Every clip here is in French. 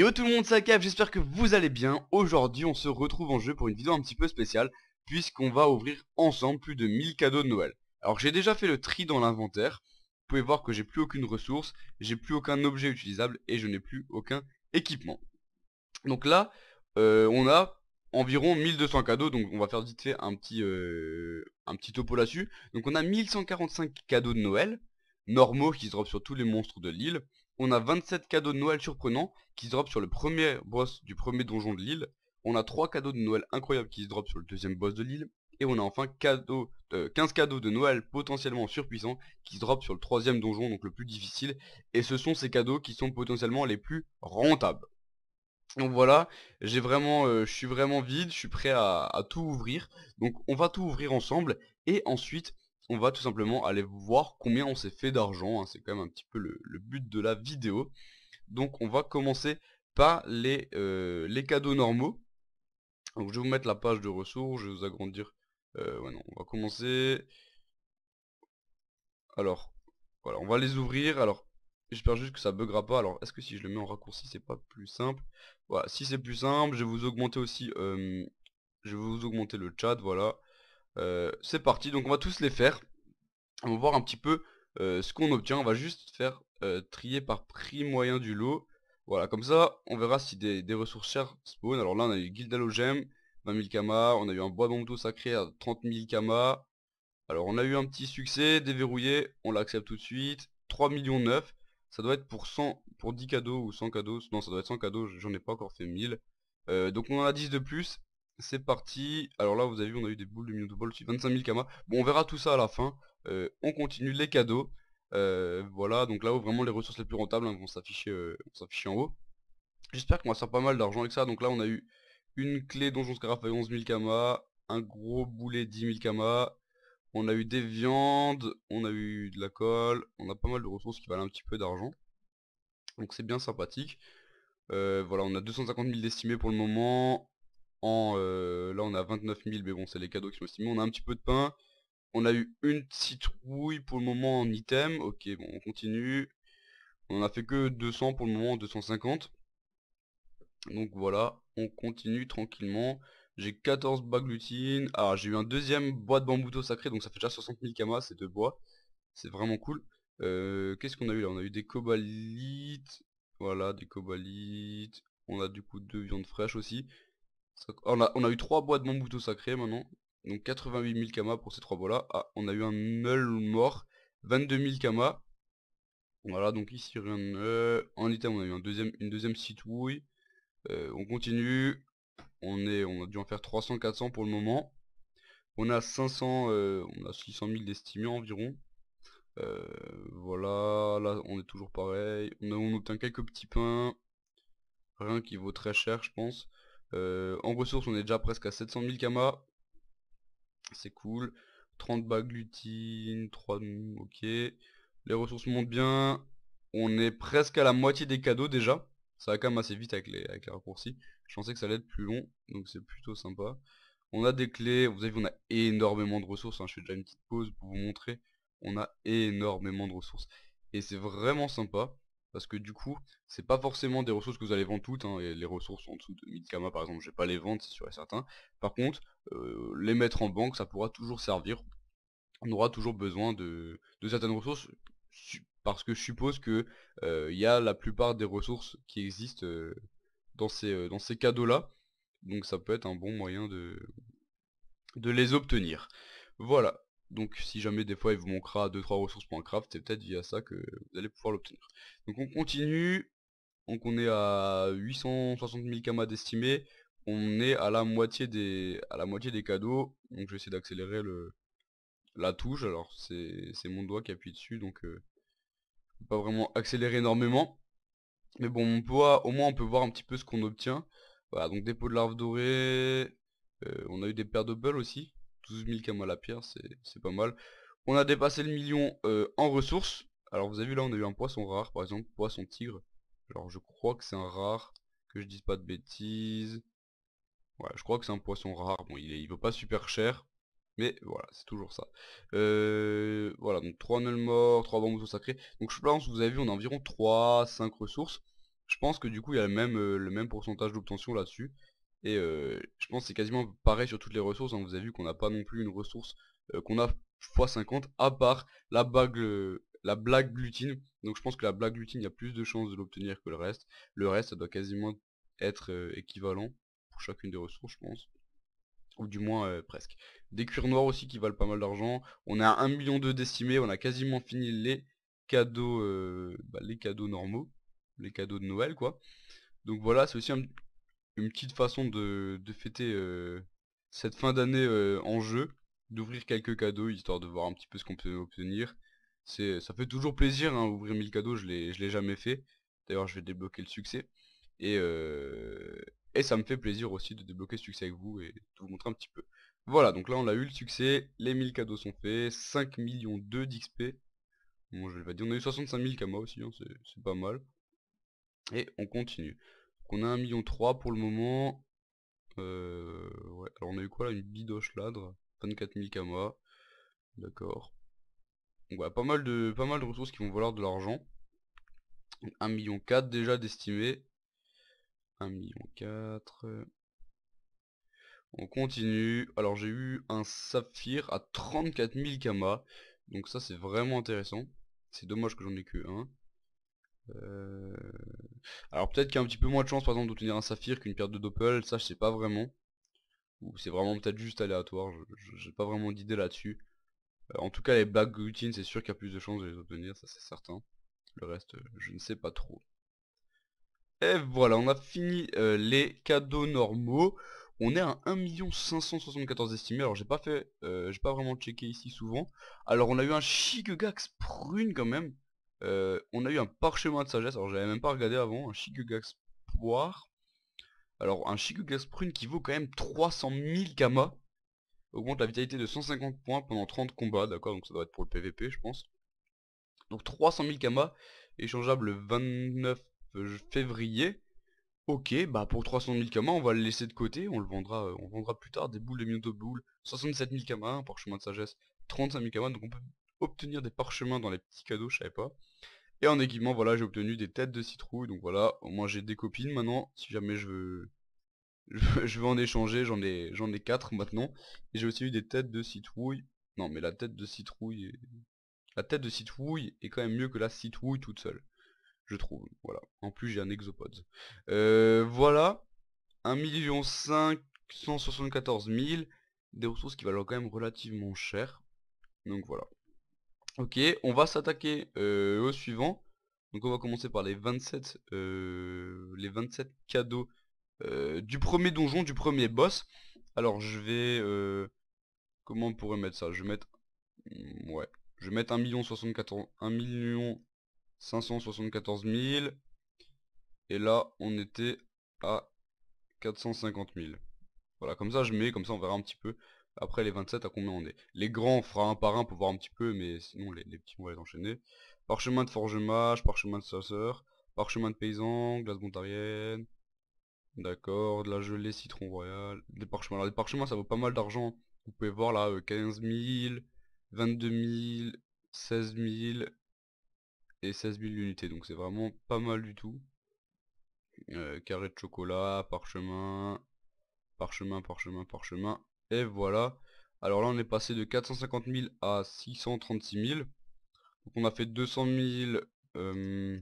Yo tout le monde, c'est j'espère que vous allez bien. Aujourd'hui, on se retrouve en jeu pour une vidéo un petit peu spéciale, puisqu'on va ouvrir ensemble plus de 1000 cadeaux de Noël. Alors j'ai déjà fait le tri dans l'inventaire, vous pouvez voir que j'ai plus aucune ressource, j'ai plus aucun objet utilisable et je n'ai plus aucun équipement. Donc là, euh, on a environ 1200 cadeaux, donc on va faire vite fait un petit, euh, un petit topo là-dessus. Donc on a 1145 cadeaux de Noël, normaux qui se drop sur tous les monstres de l'île. On a 27 cadeaux de Noël surprenants qui se drop sur le premier boss du premier donjon de l'île. On a 3 cadeaux de Noël incroyables qui se drop sur le deuxième boss de l'île. Et on a enfin 15 euh, cadeaux de Noël potentiellement surpuissants qui se drop sur le troisième donjon, donc le plus difficile. Et ce sont ces cadeaux qui sont potentiellement les plus rentables. Donc voilà, j'ai vraiment, euh, je suis vraiment vide, je suis prêt à, tout ouvrir. Donc on va tout ouvrir ensemble et ensuite on va tout simplement aller voir combien on s'est fait d'argent. Hein. c'est quand même un petit peu le, but de la vidéo. Donc on va commencer par les, euh, les cadeaux normaux. Donc je vais vous mettre la page de ressources, je vais vous agrandir. Euh, on va commencer. Alors, voilà, on va les ouvrir. Alors, j'espère juste que ça buggera pas. Alors, est-ce que si je le mets en raccourci, c'est pas plus simple Voilà, si c'est plus simple, je vais vous augmenter aussi... Euh, je vais vous augmenter le chat, voilà. Euh, c'est parti, donc on va tous les faire. On va voir un petit peu euh, ce qu'on obtient. On va juste faire euh, trier par prix moyen du lot. Voilà, comme ça, on verra si des, ressources chères spawn. Alors là, on a eu guild halogem, 20 000 kamas. On a eu un bois bambou sacré à 30 000 kamas. Alors on a eu un petit succès, déverrouillé, on l'accepte tout de suite. 3 millions 9. Ça doit être pour 100, pour 10 cadeaux ou 100 cadeaux. Non, ça doit être 100 cadeaux, j'en ai pas encore fait 1000. donc on en a 10 de plus c'est parti. Alors là, vous avez vu, on a eu des boules de minot Ball, 25 000 Kama. Bon, on verra tout ça à la fin. Euh, on continue les cadeaux. Euh, voilà, donc là où vraiment les ressources les plus rentables hein, euh, vont s'afficher en haut. J'espère qu'on va faire pas mal d'argent avec ça. Donc là, on a eu une clé Donjon Scaraf à 11 000 Kama, un gros boulet 10 000 Kama. On a eu des viandes, on a eu de la colle, on a pas mal de ressources qui valent un petit peu d'argent. Donc c'est bien sympathique. voilà, on a 250 000 d'estimés pour le moment. Euh, là on a 29 000, mais bon c'est les cadeaux qui sont estimés. On a un petit peu de pain. On a eu une citrouille pour le moment en item. Ok, bon on continue. On a fait que 200 pour le moment, 250. Donc voilà, on continue tranquillement. J'ai 14 bas glutine. alors ah, j'ai eu un deuxième bois de bambouto sacré, donc ça fait déjà 60 000 kamas, ces deux bois. C'est vraiment cool. Euh, qu'est-ce qu'on a eu là On a eu des cobalites. Voilà, des cobalites. On a du coup deux viandes fraîches aussi. On a, eu trois bois de Mambuto sacré maintenant. Donc 88 000 kama pour ces trois bois là. Ah, on a eu un meul mort. 22 000 kamas. Voilà, donc ici rien de... En item, on a eu deuxième, une deuxième citouille euh, on continue. On, est, on a dû en faire 300-400 pour le moment. On a 500, euh, on a 600 000 d'estimés environ. Euh, voilà, là on est toujours pareil. On, a, on obtient quelques petits pains. Rien qui vaut très cher je pense. Euh, en ressources, on est déjà presque à 700 000 Kama. C'est cool. 30 bagues glutine, 3... Ok. Les ressources montent bien. On est presque à la moitié des cadeaux déjà. Ça va quand même assez vite avec les, avec raccourcis. Je pensais que ça allait être plus long, donc c'est plutôt sympa. On a des clés, vous avez vu, on a énormément de ressources. Hein. Je fais déjà une petite pause pour vous montrer. On a énormément de ressources. Et c'est vraiment sympa parce que du coup c'est pas forcément des ressources que vous allez vendre toutes hein, et les ressources en dessous de 1000 par exemple je vais pas les vendre c'est sûr et certain par contre les mettre en banque ça pourra toujours servir on aura toujours besoin de, certaines ressources parce que je suppose que il y a la plupart des ressources qui existent dans ces cadeaux là donc ça peut être un bon moyen de les obtenir voilà donc si jamais des fois il vous manquera 2-3 ressources pour un craft, c'est peut-être via ça que vous allez pouvoir l'obtenir. Donc on continue, donc on est à 860 000 kamas d'estimé, on est à la moitié des à la moitié des cadeaux, donc je vais essayer d'accélérer le la touche, alors c'est mon doigt qui appuie dessus, donc euh, pas vraiment accélérer énormément. Mais bon, on peut, au moins on peut voir un petit peu ce qu'on obtient. Voilà, donc dépôt de larves dorées, euh, on a eu des paires de bulles aussi, 12 000 comme à la pierre, c'est pas mal. On a dépassé le million euh, en ressources. Alors vous avez vu là on a eu un poisson rare par exemple, poisson tigre. Alors je crois que c'est un rare, que je dise pas de bêtises. Voilà, je crois que c'est un poisson rare. Bon, il, est, il vaut pas super cher. Mais voilà, c'est toujours ça. Euh, voilà, donc 3 nuls morts, 3 bambous sacré. Donc je pense, vous avez vu, on a environ 3, 5 ressources. Je pense que du coup, il y a le même, euh, le même pourcentage d'obtention là-dessus. Et je pense que c'est quasiment pareil sur toutes les ressources. Hein. Vous avez vu qu'on n'a pas non plus une ressource qu'on a x50 à part la bague, la blague glutine. Donc je pense que la blague glutine, il y a plus de chances de l'obtenir que le reste. Le reste, ça doit quasiment être équivalent pour chacune des ressources, je pense. Ou du moins presque. Des cuirs noirs aussi qui valent pas mal d'argent. On a 1 million de décimés. On a quasiment fini les cadeaux, bah, les cadeaux normaux. Les cadeaux de Noël, quoi. Donc voilà, c'est aussi un une petite façon de, fêter cette fin d'année en jeu, d'ouvrir quelques cadeaux, histoire de voir un petit peu ce qu'on peut obtenir. C'est, ça fait toujours plaisir, hein, ouvrir 1000 cadeaux, je l'ai, l'ai jamais fait. D'ailleurs, je vais débloquer le succès. Et, et ça me fait plaisir aussi de débloquer ce succès avec vous et de vous montrer un petit peu. Voilà, donc là on a eu le succès, les 1000 cadeaux sont faits, 5 millions 2 d'XP. Bon, je vais pas dire, on a eu 65 000 Kama aussi, hein, c'est pas mal. Et on continue on a 1,3 million pour le moment. Euh, Alors on a eu quoi là Une bidoche ladre. 24 000 kamas. D'accord. On ouais, pas mal de pas mal de ressources qui vont valoir de l'argent. 1 million 4 déjà d'estimé. 1 million 4. On continue. Alors j'ai eu un saphir à 34 000 kamas. Donc ça c'est vraiment intéressant. C'est dommage que j'en ai que un. Euh, alors peut-être qu'il y a un petit peu moins de chance par exemple d'obtenir un saphir qu'une pierre de Doppel, ça je sais pas vraiment. Ou c'est vraiment peut-être juste aléatoire, j'ai pas vraiment d'idée là-dessus. Euh, en tout cas les bagues routines c'est sûr qu'il y a plus de chances de les obtenir, ça c'est certain. Le reste euh, je ne sais pas trop. Et voilà, on a fini les cadeaux normaux. On est à 1 574 estimés. Alors j'ai pas fait, j'ai pas vraiment checké ici souvent. Alors on a eu un shigugax prune quand même. Euh, on a eu un parchemin de sagesse, alors j'avais même pas regardé avant, un Shigugax Alors un Shigugax prune qui vaut quand même 300 000 Kama. Augmente la vitalité de 150 points pendant 30 combats, d'accord, donc ça doit être pour le PVP je pense. Donc 300 000 Kama, échangeable le 29 euh, février. Ok, bah pour 300 000 Kama, on va le laisser de côté, on le vendra, euh, on vendra plus tard des boules de Minotaur boules, 67 000 Kama, un parchemin de sagesse, 35 000 Kama, donc on peut obtenir des parchemins dans les petits cadeaux, je savais pas. Et en équipement, voilà, j'ai obtenu des têtes de citrouille, donc voilà, au moins j'ai des copines maintenant, si jamais je veux... Je veux en échanger, j'en ai j'en ai 4 maintenant. Et j'ai aussi eu des têtes de citrouille. Non mais la tête de citrouille La tête de citrouille est quand même mieux que la citrouille toute seule. Je trouve. Voilà. En plus j'ai un exopode euh, voilà. 1 574 000. Des ressources qui valent quand même relativement cher. Donc voilà. Ok, on va s'attaquer euh, au suivant. Donc on va commencer par les 27, euh, les 27 cadeaux euh, du premier donjon, du premier boss. Alors je vais... comment on pourrait mettre ça Je vais mettre... Mmh, ouais. Je vais mettre 1 574 000. Et là, on était à 450 000. Voilà, comme ça je mets, comme ça on verra un petit peu après les 27, à combien on est Les grands, on fera un par un pour voir un petit peu, mais sinon les, petits, on va les enchaîner. Parchemin de forgemage, parchemin de chasseur, parchemin de paysan, glace bontarienne. D'accord, de la gelée citron royal, des parchemins. Alors les parchemins, ça vaut pas mal d'argent. Hein. Vous pouvez voir là, 15 000, 22 000, 16 000 et 16 000 unités. Donc c'est vraiment pas mal du tout. Euh, carré de chocolat, parchemin, parchemin, parchemin, parchemin. Et voilà. Alors là, on est passé de 450 000 à 636 000. Donc on a fait 200 000 euh,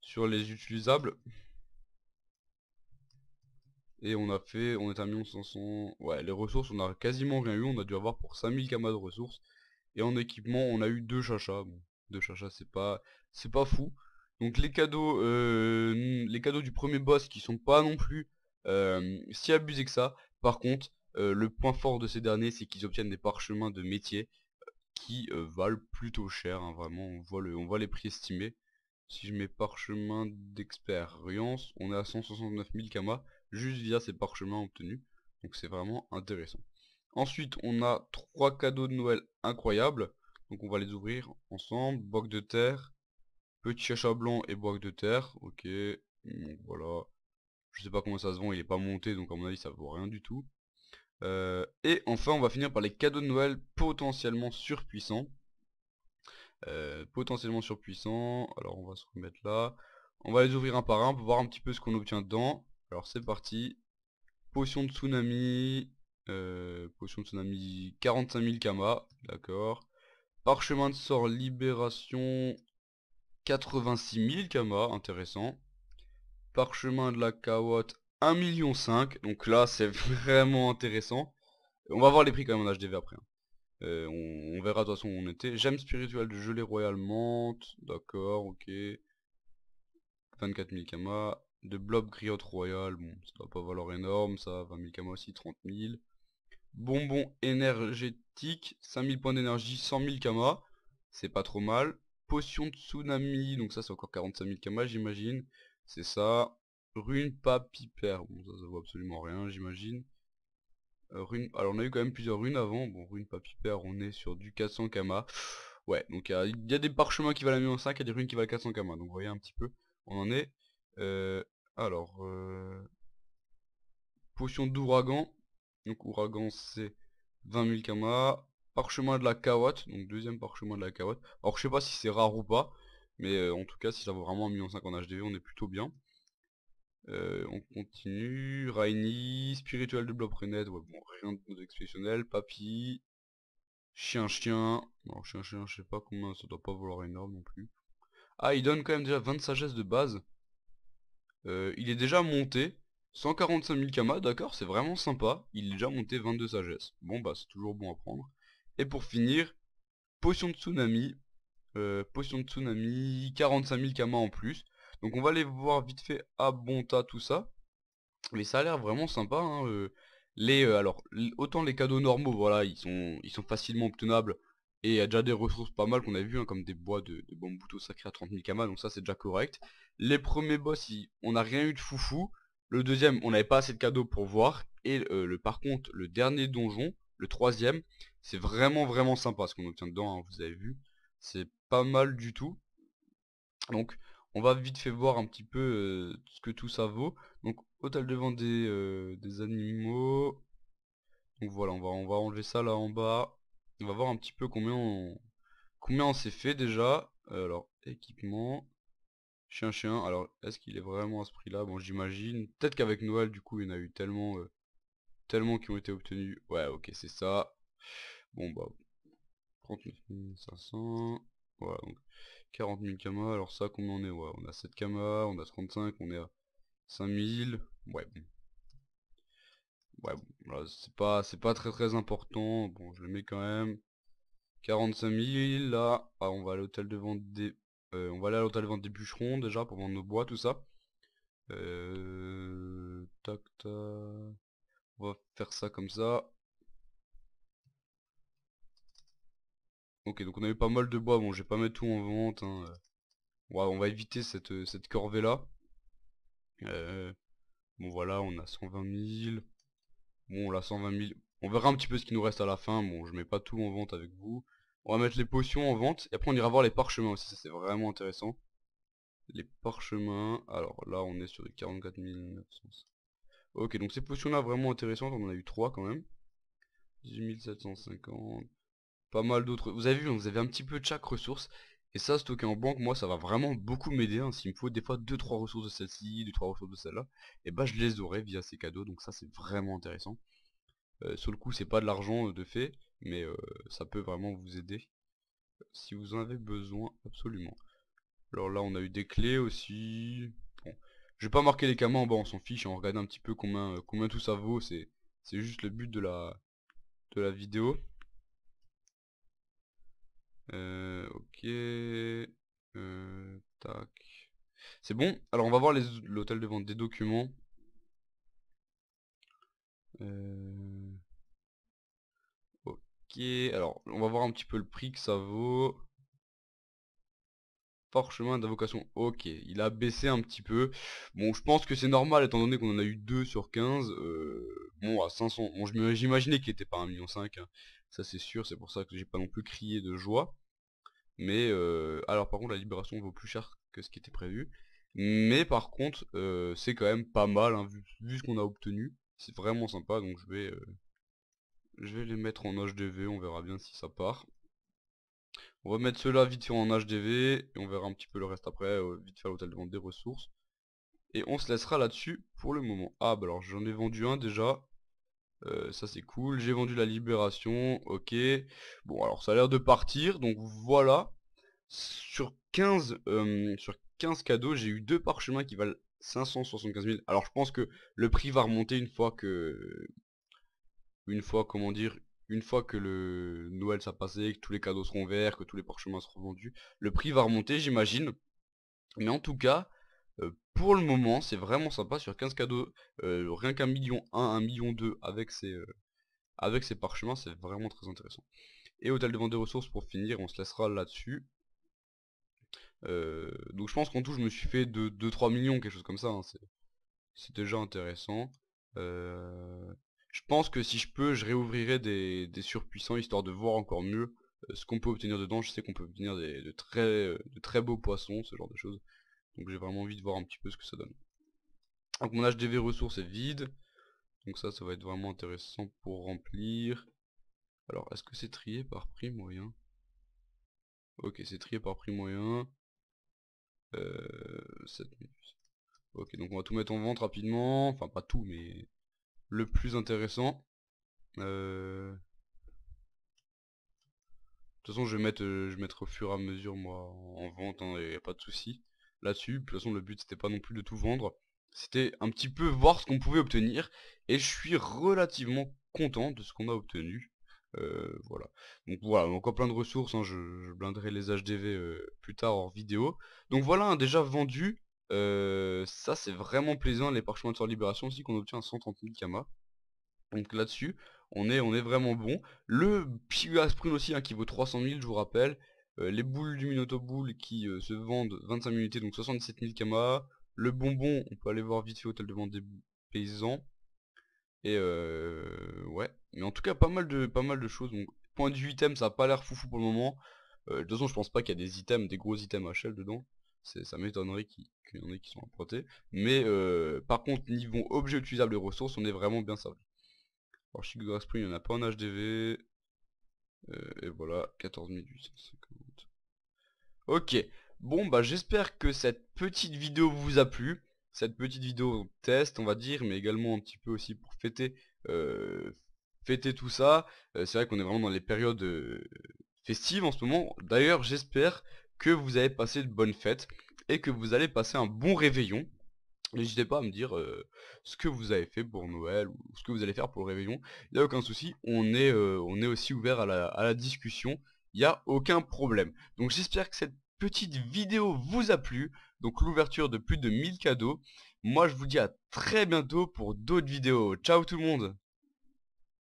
sur les utilisables. Et on a fait, on est à 1 500 Ouais, les ressources, on a quasiment rien eu. On a dû avoir pour 5000 kamas de ressources. Et en équipement, on a eu deux chachas. Bon, deux chachas, c'est pas, c'est pas fou. Donc les cadeaux, euh, les cadeaux du premier boss qui sont pas non plus euh, si abusés que ça. Par contre, euh, le point fort de ces derniers, c'est qu'ils obtiennent des parchemins de métier euh, qui euh, valent plutôt cher, hein, vraiment, on voit, les prix estimés. Si je mets parchemin d'expérience, on est à 169 000 kamas, juste via ces parchemins obtenus, donc c'est vraiment intéressant. Ensuite, on a trois cadeaux de Noël incroyables, donc on va les ouvrir ensemble, Bois de terre, petit chacha blanc et bois de terre, ok, voilà, je ne sais pas comment ça se vend, il n'est pas monté, donc à mon avis ça vaut rien du tout. Euh, et enfin, on va finir par les cadeaux de Noël potentiellement surpuissants. Euh, potentiellement surpuissants. Alors, on va se remettre là. On va les ouvrir un par un pour voir un petit peu ce qu'on obtient dedans. Alors, c'est parti. Potion de tsunami. Euh, potion de tsunami 45 000 kama. D'accord. Parchemin de sort libération 86 000 kama. Intéressant. Parchemin de la kawatt 1,5 million. Donc là, c'est vraiment intéressant. On va voir les prix quand même en HDV après. Hein. Euh, on, verra de toute façon où on était. J'aime spirituelle de gelée royale menthe. D'accord, ok. 24 000 kama. De blob griotte royale. Bon, ça doit pas valoir énorme. Ça, 20 000 kama aussi, 30 000. Bonbon énergétique. 5000 points d'énergie, 100 000 kama. C'est pas trop mal. Potion de tsunami. Donc ça, c'est encore 45 000 kama, j'imagine. C'est ça. Rune Papiper. Bon, ça, ça vaut absolument rien, j'imagine. Euh, alors, on a eu quand même plusieurs runes avant. Bon, Rune Papiper, on est sur du 400 Kama. Ouais, donc il y, a des parchemins qui valent la en 5, il y a des runes qui valent 400 Kama. Donc, vous voyez un petit peu, on en est. Euh, alors, euh, potion d'ouragan. Donc, ouragan, c'est 20 000 Kama. Parchemin de la kawatte donc deuxième parchemin de la carotte, Alors, je sais pas si c'est rare ou pas. Mais en tout cas, si ça vaut vraiment 1,5 en HDV, on est plutôt bien. Euh, on continue. Rainy, spirituel de Blobrenet, ouais bon, rien d'exceptionnel. Papy, chien chien. non chien chien, je sais pas combien, ça doit pas vouloir énorme non plus. Ah, il donne quand même déjà 20 sagesse de base. Euh, il est déjà monté. 145 000 kamas, d'accord, c'est vraiment sympa. Il est déjà monté 22 sagesse. Bon bah c'est toujours bon à prendre. Et pour finir, potion de tsunami. Euh, potion de tsunami, 45 000 kamas en plus. Donc on va aller voir vite fait à tas tout ça. Mais ça a l'air vraiment sympa. Hein, euh, les, euh, alors, autant les cadeaux normaux, voilà, ils sont, ils sont facilement obtenables. Et il y a déjà des ressources pas mal qu'on a vu, hein, comme des bois de, de bambou sacré à 30 000 kama, donc ça c'est déjà correct. Les premiers boss, on n'a rien eu de foufou. Le deuxième, on n'avait pas assez de cadeaux pour voir. Et euh, le, par contre, le dernier donjon, le troisième, c'est vraiment vraiment sympa ce qu'on obtient dedans, hein, vous avez vu. C'est pas mal du tout. Donc on va vite fait voir un petit peu ce que tout ça vaut. Donc hôtel devant des, animaux. Donc voilà, on va, on va enlever ça là en bas. On va voir un petit peu combien on, combien on s'est fait déjà. alors équipement. Chien chien. Alors est-ce qu'il est vraiment à ce prix là Bon j'imagine. Peut-être qu'avec Noël du coup il y en a eu tellement tellement qui ont été obtenus. Ouais ok c'est ça. Bon bah 39 500. Voilà donc 40 000 kamas, alors ça combien on est ouais, On a 7 camas, on a 35, on est à 5000, ouais bon. Ouais bon, c'est pas, pas très très important, bon je le mets quand même. 45 000, là, ah, on va à l'hôtel de vente des... Euh, on va aller à l'hôtel de vente des bûcherons déjà pour vendre nos bois, tout ça. Euh... Tac tac... On va faire ça comme ça. Ok, donc on a eu pas mal de bois. Bon, je vais pas mettre tout en vente. Hein. Euh. on va éviter cette, euh, corvée-là. Euh, bon, voilà, on a 120 000. Bon, là, 120 000. On verra un petit peu ce qui nous reste à la fin. Bon, je mets pas tout en vente avec vous. On va mettre les potions en vente. Et après, on ira voir les parchemins aussi. Ça, c'est vraiment intéressant. Les parchemins. Alors là, on est sur les 44 900. Ok, donc ces potions-là, vraiment intéressantes. On en a eu 3 quand même. 18 750 pas mal d'autres. Vous avez vu, vous avez un petit peu de chaque ressource. Et ça, stocker en banque, moi, ça va vraiment beaucoup m'aider. Hein. S'il me faut des fois 2-3 ressources de celle-ci, 2-3 ressources de celle-là, et eh bah ben, je les aurai via ces cadeaux. Donc ça, c'est vraiment intéressant. Euh, sur le coup, c'est pas de l'argent euh, de fait, mais euh, ça peut vraiment vous aider. Si vous en avez besoin, absolument. Alors là, on a eu des clés aussi. Bon. Je vais pas marquer les camas en on s'en fiche. On regarde un petit peu combien, combien tout ça vaut. C'est juste le but de la, de la vidéo. Euh, ok. Euh, tac. C'est bon. Alors on va voir l'hôtel de vente des documents. Euh. Ok. Alors on va voir un petit peu le prix que ça vaut. chemin d'invocation. Ok. Il a baissé un petit peu. Bon je pense que c'est normal étant donné qu'on en a eu 2 sur 15. Bon à 500. Bon j'imaginais qu'il n'était pas 1,5 million. 5 ça c'est sûr, c'est pour ça que j'ai pas non plus crié de joie. Mais alors par contre la libération vaut plus cher que ce qui était prévu. Mais par contre c'est quand même pas mal hein, vu, ce qu'on a obtenu. C'est vraiment sympa donc je vais je vais les mettre en HDV, on verra bien si ça part. On va mettre cela vite fait en HDV et on verra un petit peu le reste après, vite faire l'hôtel de vente des ressources. Et on se laissera là-dessus pour le moment. Ah bah alors j'en ai vendu un déjà, euh, ça c'est cool. J'ai vendu la libération. Ok. Bon alors ça a l'air de partir. Donc voilà. Sur 15, euh, sur 15 cadeaux, j'ai eu deux parchemins qui valent 575 000. Alors je pense que le prix va remonter une fois que... Une fois, comment dire, une fois que le Noël s'est passé, que tous les cadeaux seront verts, que tous les parchemins seront vendus, le prix va remonter j'imagine. Mais en tout cas, pour le moment, c'est vraiment sympa sur 15 cadeaux, rien qu'un million 1, 1 million 2 avec ces avec parchemins, c'est vraiment très intéressant. Et hôtel de vente des ressources pour finir, on se laissera là-dessus. donc je pense qu'en tout je me suis fait 2-3 millions, quelque chose comme ça, hein, c'est déjà intéressant. je pense que si je peux, je réouvrirai des, surpuissants histoire de voir encore mieux ce qu'on peut obtenir dedans. Je sais qu'on peut obtenir de très beaux poissons, ce genre de choses. Donc j'ai vraiment envie de voir un petit peu ce que ça donne. Donc mon HDV ressources est vide. Donc ça, ça va être vraiment intéressant pour remplir. Alors, est-ce que c'est trié par prix moyen Ok, c'est trié par prix moyen. 7 minutes. Ok, donc on va tout mettre en vente rapidement. Enfin, pas tout, mais le plus intéressant. Euh, de toute façon, je vais mettre, euh, je vais mettre au fur et à mesure, moi, en vente, il hein, n'y a pas de souci là-dessus. De toute façon, le but, c'était pas non plus de tout vendre. C'était un petit peu voir ce qu'on pouvait obtenir. Et je suis relativement content de ce qu'on a obtenu. Euh, voilà. Donc voilà, encore plein de ressources. Hein. Je, blinderai les HDV euh, plus tard hors vidéo. Donc voilà, hein, déjà vendu. Euh, ça, c'est vraiment plaisant. Les parchemins de sur libération aussi, qu'on obtient 130 000 kama. Donc là-dessus, on est, on est vraiment bon. Le Pigas Prune aussi, hein, qui vaut 300 000, je vous rappelle les boules du boule qui se vendent 25 unités, donc 67 000 Kama. Le bonbon, on peut aller voir vite fait hôtel de vente des paysans. Et ouais, mais en tout cas pas mal de pas mal de choses. Donc point du item, ça a pas l'air foufou pour le moment. de toute façon, je pense pas qu'il y a des items, des gros items HL dedans. Ça m'étonnerait qu'il y en ait qui sont empruntés. Mais par contre, niveau objet utilisable et ressources, on est vraiment bien servi. Alors Chic Spring, il n'y en a pas en HDV. et voilà, 14 800 Ok, bon bah j'espère que cette petite vidéo vous a plu. Cette petite vidéo test on va dire, mais également un petit peu aussi pour fêter, euh, fêter tout ça. Euh, c'est vrai qu'on est vraiment dans les périodes euh, festives en ce moment. D'ailleurs j'espère que vous avez passé de bonnes fêtes et que vous allez passer un bon réveillon. N'hésitez pas à me dire ce que vous avez fait pour Noël ou ce que vous allez faire pour le réveillon. Il n'y a aucun souci, on est, aussi ouvert à la discussion il n'y a aucun problème. Donc j'espère que cette petite vidéo vous a plu, donc l'ouverture de plus de 1000 cadeaux. Moi je vous dis à très bientôt pour d'autres vidéos. Ciao tout le monde